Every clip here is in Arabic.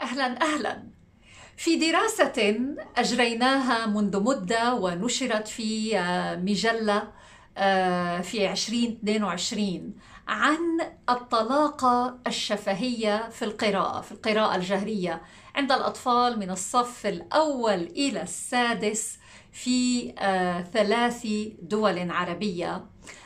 اهلا اهلا في دراسه اجريناها منذ مده ونشرت في آه، مجله آه، في 2022 عن الطلاقه الشفهيه في القراءه في القراءه الجهريه عند الاطفال من الصف الاول الى السادس في آه، ثلاث دول عربيه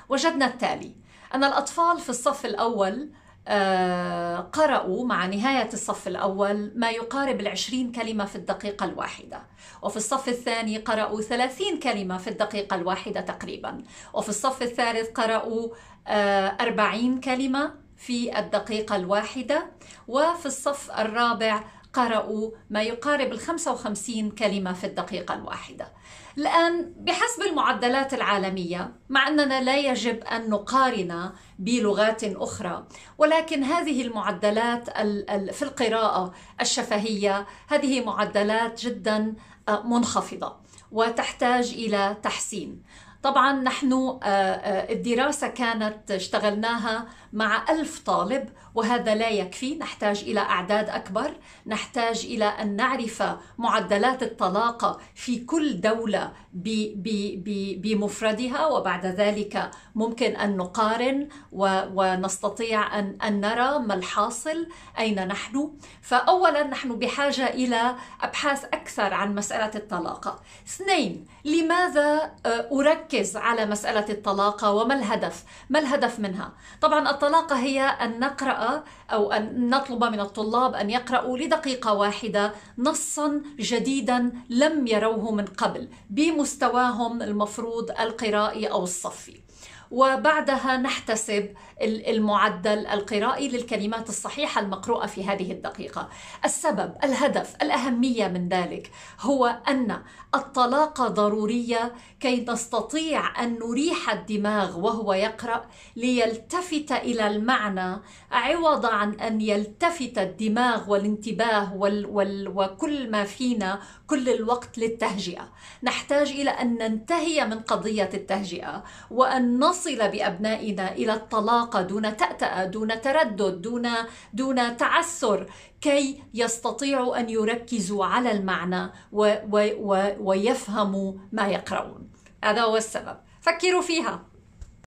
وجدنا التالي ان الاطفال في الصف الاول آه، قرأوا مع نهاية الصف الأول ما يقارب العشرين كلمة في الدقيقة الواحدة وفي الصف الثاني قرأوا ثلاثين كلمة في الدقيقة الواحدة تقريبا وفي الصف الثالث قرأوا آه، أربعين كلمة في الدقيقة الواحدة وفي الصف الرابع قرأوا ما يقارب ال 55 كلمة في الدقيقة الواحدة. الآن بحسب المعدلات العالمية مع أننا لا يجب أن نقارن بلغات أخرى ولكن هذه المعدلات في القراءة الشفهية هذه معدلات جدا آه، منخفضة وتحتاج إلى تحسين طبعا نحن آه، آه، الدراسة كانت اشتغلناها مع ألف طالب وهذا لا يكفي نحتاج إلى أعداد أكبر نحتاج إلى أن نعرف معدلات الطلاقة في كل دولة بمفردها وبعد ذلك ممكن أن نقارن ونستطيع أن, أن نرى ما الحاصل أين نحن فأولا نحن بحاجة إلى أبحاث أكثر عن مسألة الطلاقة اثنين لماذا آه، أركز ركز على مسألة الطلاقة وما الهدف ما الهدف منها طبعا الطلاقة هي أن نقرأ أو أن نطلب من الطلاب أن يقرأوا لدقيقة واحدة نصا جديدا لم يروه من قبل بمستواهم المفروض القرائي أو الصفي وبعدها نحتسب المعدل القرائي للكلمات الصحيحة المقروءة في هذه الدقيقة. السبب، الهدف، الأهمية من ذلك هو أن الطلاقة ضرورية كي نستطيع أن نريح الدماغ وهو يقرأ ليلتفت إلى المعنى عوض عن أن يلتفت الدماغ والانتباه وال وال وكل ما فينا كل الوقت للتهجئة. نحتاج إلى أن ننتهي من قضية التهجئة وأن نصل نصل بابنائنا الى الطلاقه دون تأتأة دون تردد دون دون تعسر كي يستطيعوا ان يركزوا على المعنى و و و ويفهموا ما يقرؤون هذا هو السبب فكروا فيها